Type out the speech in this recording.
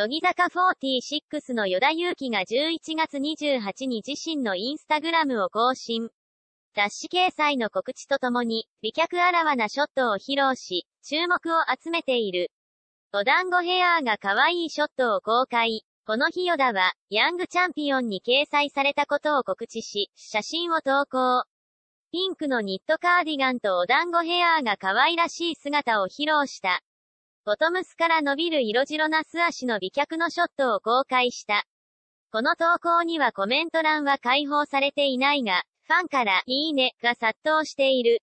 乃木坂46の与田祐希が11月28に自身のインスタグラムを更新。雑誌掲載の告知とともに、美脚あらわなショットを披露し、注目を集めている。お団子ヘアーが可愛いショットを公開。この日与田は、ヤングチャンピオンに掲載されたことを告知し、写真を投稿。ピンクのニットカーディガンとお団子ヘアーが可愛らしい姿を披露した。ボトムスから伸びる色白な素足の美脚のショットを公開した。この投稿にはコメント欄は開放されていないが、ファンから、いいね、が殺到している。